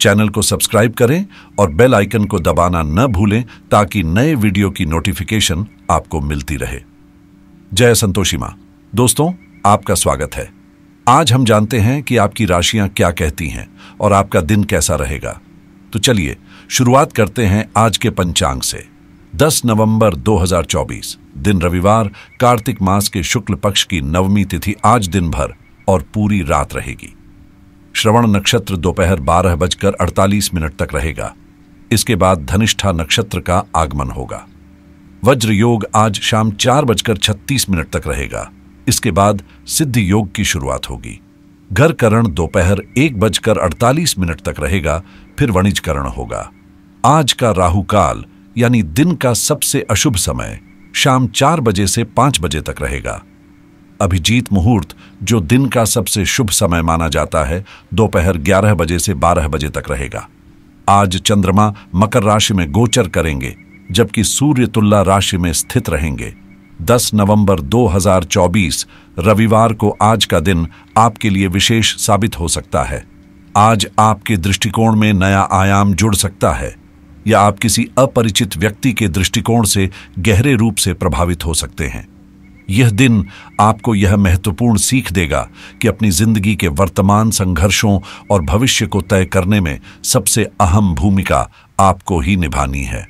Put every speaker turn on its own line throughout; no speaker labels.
Channel को subscribe करें और बेल आइकन को दबाना न भूलें ताकि नए वीडियो की नोटिफिकेशन आपको मिलती रहे जय संतोषी मां दोस्तों आपका स्वागत है आज हम जानते हैं कि आपकी राशियां क्या कहती हैं और आपका दिन कैसा रहेगा तो चलिए शुरुआत करते हैं आज के पंचांग से 10 नवंबर 2024 दिन रविवार कार्तिक मास के शुक्ल पक्ष की नवमी तिथि आज दिन भर और पूरी रात रहेगी श्रवण नक्षत्र दोपहर बारह बजकर अड़तालीस मिनट तक रहेगा इसके बाद धनिष्ठा नक्षत्र का आगमन होगा वज्र योग आज शाम चार बजकर छत्तीस मिनट तक रहेगा इसके बाद सिद्ध योग की शुरुआत होगी घर करण दोपहर एक बजकर अड़तालीस मिनट तक रहेगा फिर वणिजकरण होगा आज का राहु काल यानी दिन का सबसे अशुभ समय शाम चार बजे से पांच बजे तक रहेगा अभिजीत मुहूर्त जो दिन का सबसे शुभ समय माना जाता है दोपहर 11 बजे से 12 बजे तक रहेगा आज चंद्रमा मकर राशि में गोचर करेंगे जबकि सूर्य तुला राशि में स्थित रहेंगे 10 नवंबर 2024 रविवार को आज का दिन आपके लिए विशेष साबित हो सकता है आज आपके दृष्टिकोण में नया आयाम जुड़ सकता है या आप किसी अपरिचित व्यक्ति के दृष्टिकोण से गहरे रूप से प्रभावित हो सकते हैं यह दिन आपको यह महत्वपूर्ण सीख देगा कि अपनी जिंदगी के वर्तमान संघर्षों और भविष्य को तय करने में सबसे अहम भूमिका आपको ही निभानी है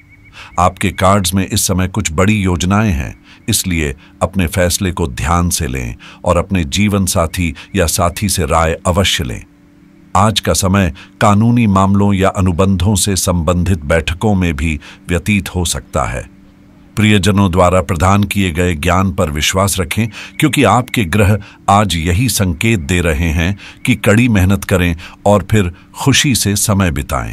आपके कार्ड्स में इस समय कुछ बड़ी योजनाएं हैं इसलिए अपने फैसले को ध्यान से लें और अपने जीवन साथी या साथी से राय अवश्य लें आज का समय कानूनी मामलों या अनुबंधों से संबंधित बैठकों में भी व्यतीत हो सकता है प्रियजनों द्वारा प्रदान किए गए ज्ञान पर विश्वास रखें क्योंकि आपके ग्रह आज यही संकेत दे रहे हैं कि कड़ी मेहनत करें और फिर खुशी से समय बिताएं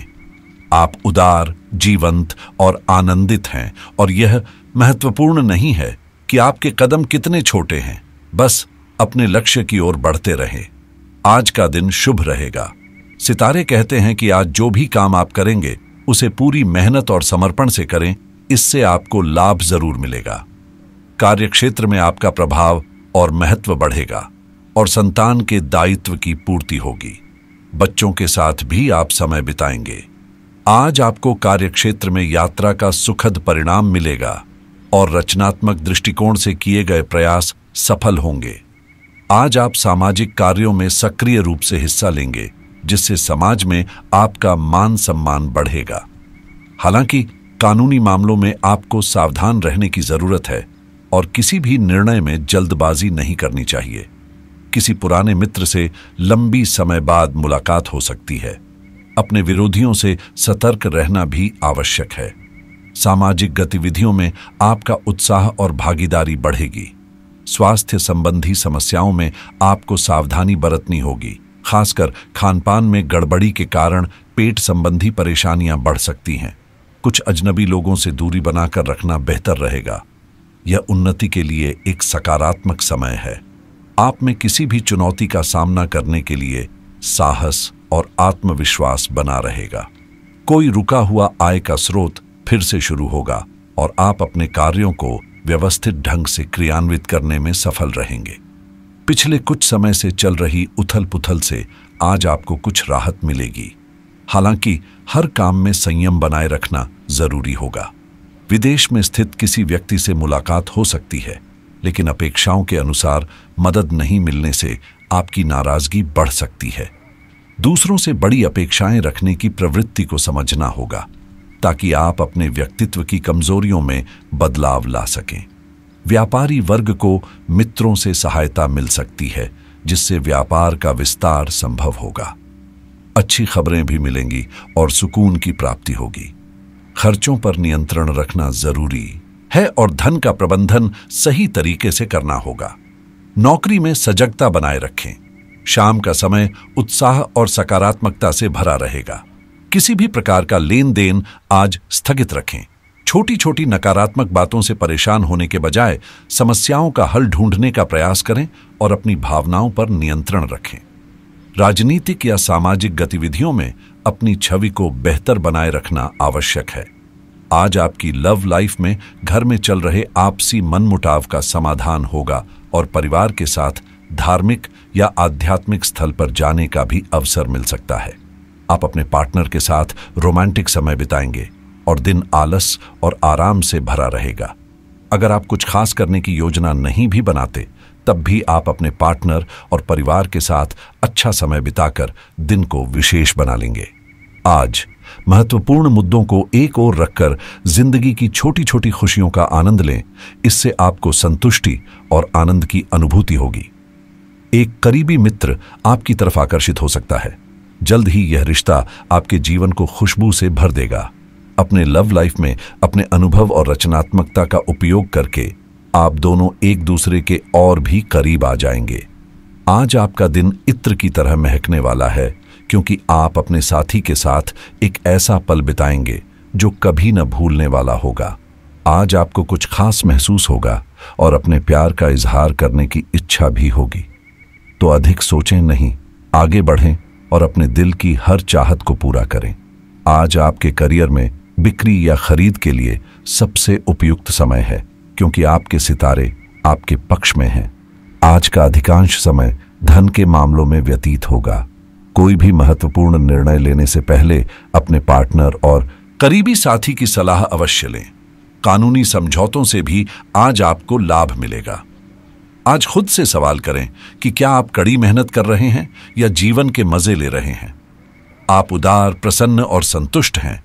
आप उदार जीवंत और आनंदित हैं और यह महत्वपूर्ण नहीं है कि आपके कदम कितने छोटे हैं बस अपने लक्ष्य की ओर बढ़ते रहे आज का दिन शुभ रहेगा सितारे कहते हैं कि आज जो भी काम आप करेंगे उसे पूरी मेहनत और समर्पण से करें इससे आपको लाभ जरूर मिलेगा कार्यक्षेत्र में आपका प्रभाव और महत्व बढ़ेगा और संतान के दायित्व की पूर्ति होगी बच्चों के साथ भी आप समय बिताएंगे आज आपको कार्यक्षेत्र में यात्रा का सुखद परिणाम मिलेगा और रचनात्मक दृष्टिकोण से किए गए प्रयास सफल होंगे आज आप सामाजिक कार्यों में सक्रिय रूप से हिस्सा लेंगे जिससे समाज में आपका मान सम्मान बढ़ेगा हालांकि कानूनी मामलों में आपको सावधान रहने की जरूरत है और किसी भी निर्णय में जल्दबाजी नहीं करनी चाहिए किसी पुराने मित्र से लंबी समय बाद मुलाकात हो सकती है अपने विरोधियों से सतर्क रहना भी आवश्यक है सामाजिक गतिविधियों में आपका उत्साह और भागीदारी बढ़ेगी स्वास्थ्य संबंधी समस्याओं में आपको सावधानी बरतनी होगी खासकर खानपान में गड़बड़ी के कारण पेट संबंधी परेशानियां बढ़ सकती हैं कुछ अजनबी लोगों से दूरी बनाकर रखना बेहतर रहेगा यह उन्नति के लिए एक सकारात्मक समय है आप में किसी भी चुनौती का सामना करने के लिए साहस और आत्मविश्वास बना रहेगा कोई रुका हुआ आय का स्रोत फिर से शुरू होगा और आप अपने कार्यों को व्यवस्थित ढंग से क्रियान्वित करने में सफल रहेंगे पिछले कुछ समय से चल रही उथल पुथल से आज आपको कुछ राहत मिलेगी हालांकि हर काम में संयम बनाए रखना जरूरी होगा विदेश में स्थित किसी व्यक्ति से मुलाकात हो सकती है लेकिन अपेक्षाओं के अनुसार मदद नहीं मिलने से आपकी नाराजगी बढ़ सकती है दूसरों से बड़ी अपेक्षाएं रखने की प्रवृत्ति को समझना होगा ताकि आप अपने व्यक्तित्व की कमजोरियों में बदलाव ला सकें व्यापारी वर्ग को मित्रों से सहायता मिल सकती है जिससे व्यापार का विस्तार संभव होगा अच्छी खबरें भी मिलेंगी और सुकून की प्राप्ति होगी खर्चों पर नियंत्रण रखना जरूरी है और धन का प्रबंधन सही तरीके से करना होगा नौकरी में सजगता बनाए रखें शाम का समय उत्साह और सकारात्मकता से भरा रहेगा किसी भी प्रकार का लेन देन आज स्थगित रखें छोटी छोटी नकारात्मक बातों से परेशान होने के बजाय समस्याओं का हल ढूंढने का प्रयास करें और अपनी भावनाओं पर नियंत्रण रखें राजनीतिक या सामाजिक गतिविधियों में अपनी छवि को बेहतर बनाए रखना आवश्यक है आज आपकी लव लाइफ में घर में चल रहे आपसी मनमुटाव का समाधान होगा और परिवार के साथ धार्मिक या आध्यात्मिक स्थल पर जाने का भी अवसर मिल सकता है आप अपने पार्टनर के साथ रोमांटिक समय बिताएंगे और दिन आलस और आराम से भरा रहेगा अगर आप कुछ खास करने की योजना नहीं भी बनाते तब भी आप अपने पार्टनर और परिवार के साथ अच्छा समय बिताकर दिन को विशेष बना लेंगे आज महत्वपूर्ण मुद्दों को एक ओर रखकर जिंदगी की छोटी छोटी खुशियों का आनंद लें इससे आपको संतुष्टि और आनंद की अनुभूति होगी एक करीबी मित्र आपकी तरफ आकर्षित हो सकता है जल्द ही यह रिश्ता आपके जीवन को खुशबू से भर देगा अपने लव लाइफ में अपने अनुभव और रचनात्मकता का उपयोग करके आप दोनों एक दूसरे के और भी करीब आ जाएंगे आज आपका दिन इत्र की तरह महकने वाला है क्योंकि आप अपने साथी के साथ एक ऐसा पल बिताएंगे जो कभी न भूलने वाला होगा आज आपको कुछ खास महसूस होगा और अपने प्यार का इजहार करने की इच्छा भी होगी तो अधिक सोचें नहीं आगे बढ़ें और अपने दिल की हर चाहत को पूरा करें आज आपके करियर में बिक्री या खरीद के लिए सबसे उपयुक्त समय है क्योंकि आपके सितारे आपके पक्ष में हैं आज का अधिकांश समय धन के मामलों में व्यतीत होगा कोई भी महत्वपूर्ण निर्णय लेने से पहले अपने पार्टनर और करीबी साथी की सलाह अवश्य लें कानूनी समझौतों से भी आज आपको लाभ मिलेगा आज खुद से सवाल करें कि क्या आप कड़ी मेहनत कर रहे हैं या जीवन के मजे ले रहे हैं आप उदार प्रसन्न और संतुष्ट हैं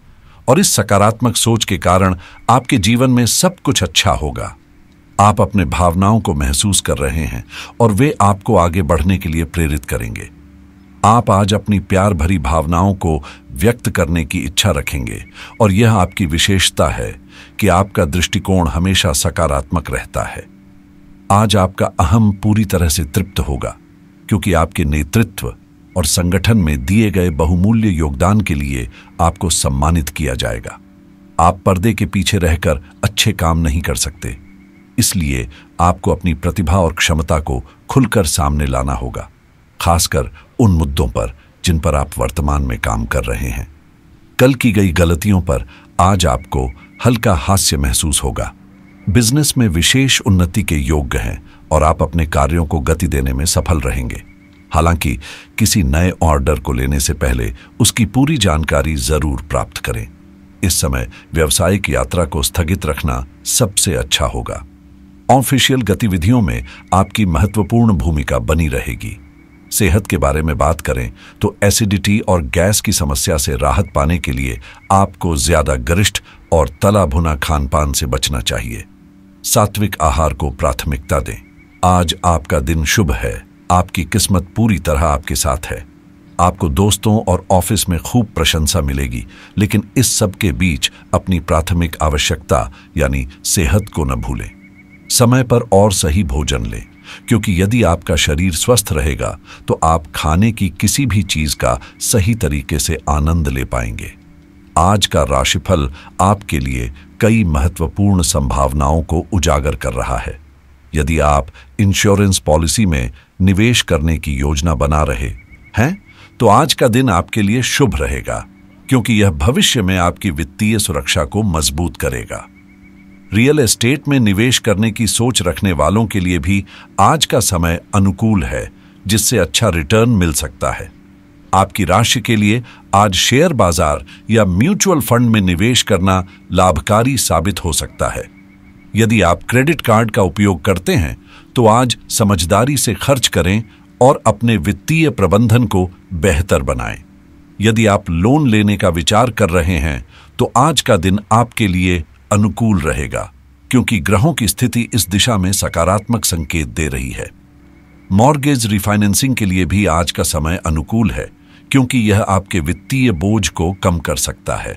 और इस सकारात्मक सोच के कारण आपके जीवन में सब कुछ अच्छा होगा आप अपने भावनाओं को महसूस कर रहे हैं और वे आपको आगे बढ़ने के लिए प्रेरित करेंगे आप आज अपनी प्यार भरी भावनाओं को व्यक्त करने की इच्छा रखेंगे और यह आपकी विशेषता है कि आपका दृष्टिकोण हमेशा सकारात्मक रहता है आज आपका अहम पूरी तरह से तृप्त होगा क्योंकि आपके नेतृत्व और संगठन में दिए गए बहुमूल्य योगदान के लिए आपको सम्मानित किया जाएगा आप पर्दे के पीछे रहकर अच्छे काम नहीं कर सकते इसलिए आपको अपनी प्रतिभा और क्षमता को खुलकर सामने लाना होगा खासकर उन मुद्दों पर जिन पर आप वर्तमान में काम कर रहे हैं कल की गई गलतियों पर आज आपको हल्का हास्य महसूस होगा बिजनेस में विशेष उन्नति के योग्य हैं और आप अपने कार्यों को गति देने में सफल रहेंगे हालांकि किसी नए ऑर्डर को लेने से पहले उसकी पूरी जानकारी जरूर प्राप्त करें इस समय व्यावसायिक यात्रा को स्थगित रखना सबसे अच्छा होगा ऑफिशियल गतिविधियों में आपकी महत्वपूर्ण भूमिका बनी रहेगी सेहत के बारे में बात करें तो एसिडिटी और गैस की समस्या से राहत पाने के लिए आपको ज्यादा गरिष्ठ और तला भुना खान पान से बचना चाहिए सात्विक आहार को प्राथमिकता दें आज आपका दिन शुभ है आपकी किस्मत पूरी तरह आपके साथ है आपको दोस्तों और ऑफिस में खूब प्रशंसा मिलेगी लेकिन इस सब के बीच अपनी प्राथमिक आवश्यकता यानी सेहत को न भूलें समय पर और सही भोजन लें क्योंकि यदि आपका शरीर स्वस्थ रहेगा तो आप खाने की किसी भी चीज का सही तरीके से आनंद ले पाएंगे आज का राशिफल आपके लिए कई महत्वपूर्ण संभावनाओं को उजागर कर रहा है यदि आप इंश्योरेंस पॉलिसी में निवेश करने की योजना बना रहे हैं तो आज का दिन आपके लिए शुभ रहेगा क्योंकि यह भविष्य में आपकी वित्तीय सुरक्षा को मजबूत करेगा रियल एस्टेट में निवेश करने की सोच रखने वालों के लिए भी आज का समय अनुकूल है जिससे अच्छा रिटर्न मिल सकता है आपकी राशि के लिए आज शेयर बाजार या म्यूचुअल फंड में निवेश करना लाभकारी साबित हो सकता है यदि आप क्रेडिट कार्ड का उपयोग करते हैं तो आज समझदारी से खर्च करें और अपने वित्तीय प्रबंधन को बेहतर बनाएं। यदि आप लोन लेने का विचार कर रहे हैं तो आज का दिन आपके लिए अनुकूल रहेगा क्योंकि ग्रहों की स्थिति इस दिशा में सकारात्मक संकेत दे रही है मॉर्गेज रिफाइनेंसिंग के लिए भी आज का समय अनुकूल है क्योंकि यह आपके वित्तीय बोझ को कम कर सकता है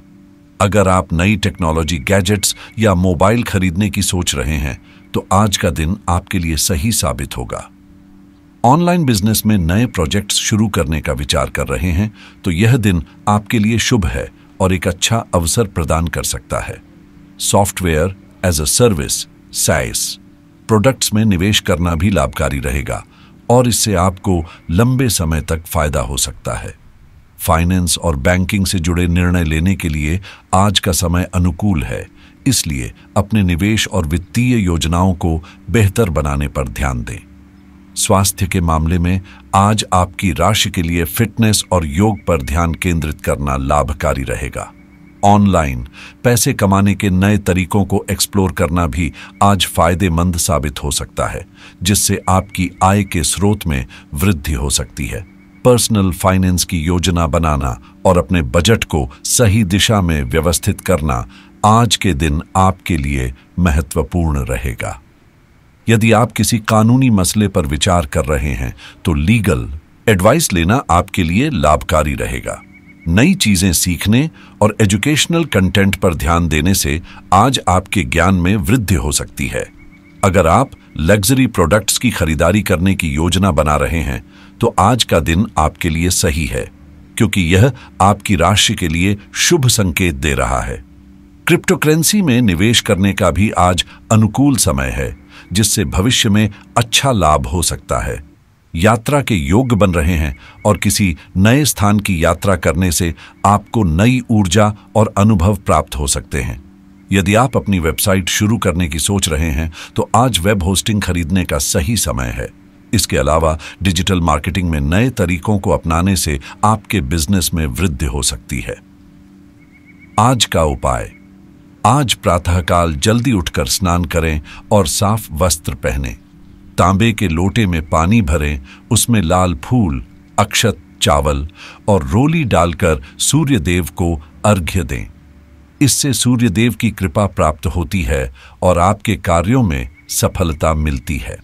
अगर आप नई टेक्नोलॉजी गैजेट्स या मोबाइल खरीदने की सोच रहे हैं तो आज का दिन आपके लिए सही साबित होगा ऑनलाइन बिजनेस में नए प्रोजेक्ट्स शुरू करने का विचार कर रहे हैं तो यह दिन आपके लिए शुभ है और एक अच्छा अवसर प्रदान कर सकता है सॉफ्टवेयर एज अ सर्विस साइस प्रोडक्ट्स में निवेश करना भी लाभकारी रहेगा और इससे आपको लंबे समय तक फायदा हो सकता है फाइनेंस और बैंकिंग से जुड़े निर्णय लेने के लिए आज का समय अनुकूल है इसलिए अपने निवेश और वित्तीय योजनाओं को बेहतर बनाने पर ध्यान दें स्वास्थ्य के मामले में आज आपकी राशि के लिए फिटनेस और योग पर ध्यान केंद्रित करना लाभकारी रहेगा ऑनलाइन पैसे कमाने के नए तरीकों को एक्सप्लोर करना भी आज फायदेमंद साबित हो सकता है जिससे आपकी आय के स्रोत में वृद्धि हो सकती है पर्सनल फाइनेंस की योजना बनाना और अपने बजट को सही दिशा में व्यवस्थित करना आज के दिन आपके लिए महत्वपूर्ण रहेगा यदि आप किसी कानूनी मसले पर विचार कर रहे हैं तो लीगल एडवाइस लेना आपके लिए लाभकारी रहेगा नई चीजें सीखने और एजुकेशनल कंटेंट पर ध्यान देने से आज आपके ज्ञान में वृद्धि हो सकती है अगर आप लग्जरी प्रोडक्ट्स की खरीदारी करने की योजना बना रहे हैं तो आज का दिन आपके लिए सही है क्योंकि यह आपकी राशि के लिए शुभ संकेत दे रहा है क्रिप्टोकरेंसी में निवेश करने का भी आज अनुकूल समय है जिससे भविष्य में अच्छा लाभ हो सकता है यात्रा के योग बन रहे हैं और किसी नए स्थान की यात्रा करने से आपको नई ऊर्जा और अनुभव प्राप्त हो सकते हैं यदि आप अपनी वेबसाइट शुरू करने की सोच रहे हैं तो आज वेब होस्टिंग खरीदने का सही समय है इसके अलावा डिजिटल मार्केटिंग में नए तरीकों को अपनाने से आपके बिजनेस में वृद्धि हो सकती है आज का उपाय आज प्रातःकाल जल्दी उठकर स्नान करें और साफ वस्त्र पहने तांबे के लोटे में पानी भरें उसमें लाल फूल अक्षत चावल और रोली डालकर सूर्य देव को अर्घ्य दें इससे सूर्यदेव की कृपा प्राप्त होती है और आपके कार्यों में सफलता मिलती है